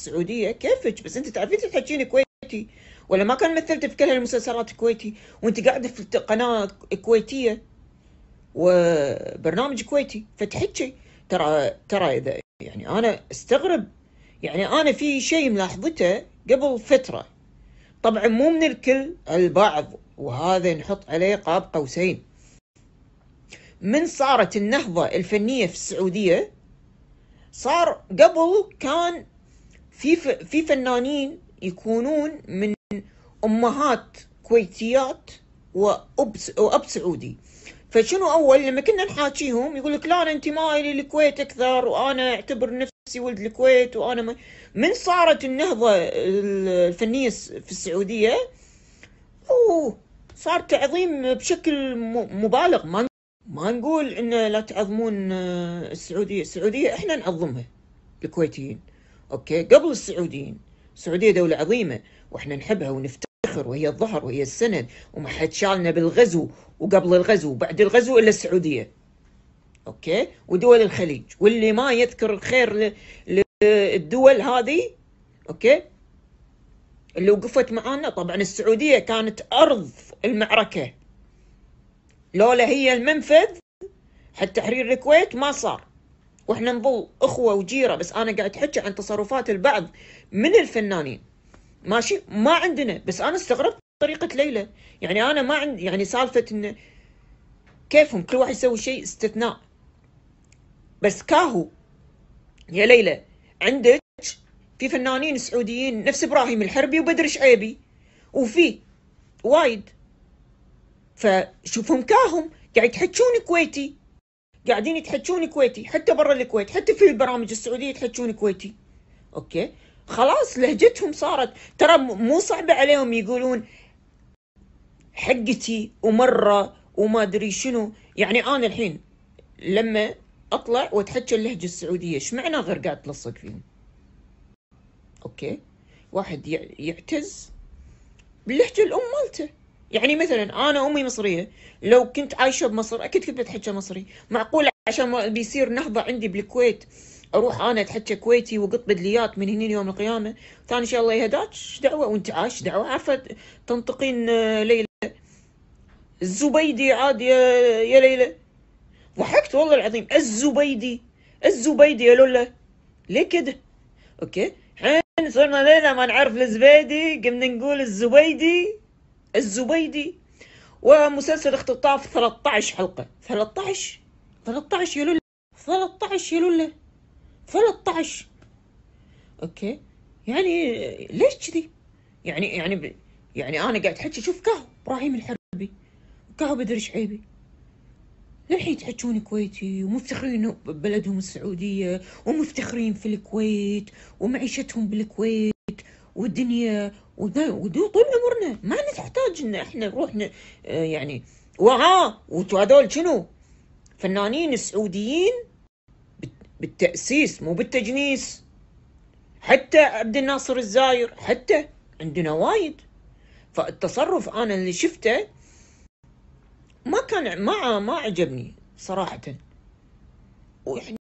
السعوديه كيفك بس انت تعرفين تحكين كويتي ولا ما كان مثلت في كل هالمسلسلات الكويتي وانت قاعده في قناه كويتيه وبرنامج كويتي فتحكي ترى ترى اذا يعني انا استغرب يعني انا في شيء ملاحظته قبل فتره طبعا مو من الكل البعض وهذا نحط عليه قاب قوسين من صارت النهضة الفنية في السعودية صار قبل كان في في فنانين يكونون من امهات كويتيات واب واب سعودي فشنو اول لما كنا نحاكيهم يقول لك لا انا انتمائي للكويت اكثر وانا اعتبر نفسي ولد الكويت وانا ما من صارت النهضه الفنيه في السعوديه اوه صار تعظيم بشكل مبالغ ما ما نقول ان لا تعظمون آه، السعوديه، السعوديه احنا نعظمها الكويتيين. أوكي قبل السعوديين السعودية دولة عظيمة وإحنا نحبها ونفتخر وهي الظهر وهي السند وما حد شالنا بالغزو وقبل الغزو وبعد الغزو إلا السعودية أوكي ودول الخليج واللي ما يذكر الخير للدول هذه أوكي اللي وقفت معانا طبعا السعودية كانت أرض المعركة لولا هي المنفذ حتى تحرير الكويت ما صار واحنا نظل اخوه وجيره بس انا قاعد احكي عن تصرفات البعض من الفنانين ماشي ما عندنا بس انا استغربت طريقه ليلى يعني انا ما عندي يعني سالفه انه كيفهم كل واحد يسوي شيء استثناء بس كاهو يا ليلى عندك في فنانين سعوديين نفس ابراهيم الحربي وبدر شعيبي وفي وايد فشوفهم كاهم قاعد تحكون كويتي قاعدين يتحجون كويتي حتى برا الكويت حتى في البرامج السعوديه يتحجون كويتي اوكي خلاص لهجتهم صارت ترى مو صعبه عليهم يقولون حقتي ومره وما ادري شنو يعني انا الحين لما اطلع واتحكى اللهجه السعوديه ايش معنى غير قاعد تلصق فيهم اوكي واحد يعتز باللهجه الام مالته يعني مثلا انا امي مصريه لو كنت عايشه بمصر اكيد كنت بتحكي مصري معقول عشان ما بيصير نهضه عندي بالكويت اروح انا اتحكى كويتي وقط بدليات من هنا يوم القيامه ثاني شيء الله يهداك دعوه وانت عايش دعوه عارفه تنطقين آه، ليلى الزبيدي عاد يا, يا ليلى ضحكت والله العظيم الزبيدي الزبيدي يا لولا ليه كده اوكي حين صرنا ليلى ما نعرف الزبيدي قمنا نقول الزبيدي الزبيدي ومسلسل اختطاف 13 حلقة 13 13 يا لولة 13 يا لولة 13 اوكي يعني ليش كذي يعني يعني ب... يعني انا قاعد احكي شوف كهو ابراهيم الحربي كهو بدر شعيبي للحين يتحجون كويتي ومفتخرين ببلدهم السعودية ومفتخرين في الكويت ومعيشتهم بالكويت والدنيا ودو طول عمرنا ما نحتاج ان احنا نروح ن... آه، يعني وعاء وهذول شنو؟ فنانين سعوديين بالتاسيس مو بالتجنيس حتى عبد الناصر الزاير حتى عندنا وايد فالتصرف انا اللي شفته ما كان ما ما عجبني صراحه واحنا